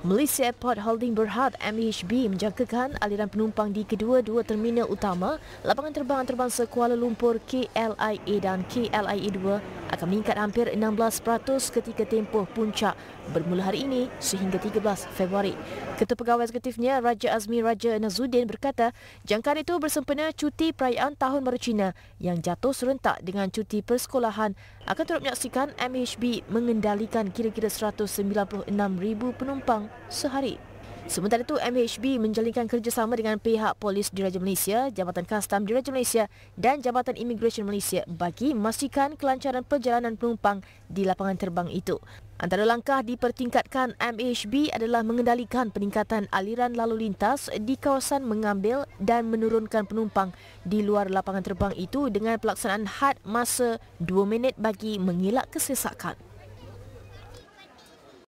Malaysia Airport Holding Berhad MHB menjangkakan aliran penumpang di kedua-dua terminal utama lapangan terbang antarabangsa Kuala Lumpur KLIA dan KLIA 2 akan meningkat hampir 16% ketika tempoh puncak bermula hari ini sehingga 13 Februari. Ketua Pegawai Eksekutifnya Raja Azmi Raja Nazuddin berkata jangkaan itu bersempena cuti perayaan Tahun Baru Cina yang jatuh serentak dengan cuti persekolahan akan turut menyaksikan MHB mengendalikan kira-kira 196,000 penumpang sehari. Sementara itu, MHB menjalinkan kerjasama dengan pihak polis Diraja Malaysia, Jabatan Kastam Diraja Malaysia dan Jabatan Immigration Malaysia bagi memastikan kelancaran perjalanan penumpang di lapangan terbang itu. Antara langkah dipertingkatkan MHB adalah mengendalikan peningkatan aliran lalu lintas di kawasan mengambil dan menurunkan penumpang di luar lapangan terbang itu dengan pelaksanaan had masa 2 minit bagi mengelak kesesakan.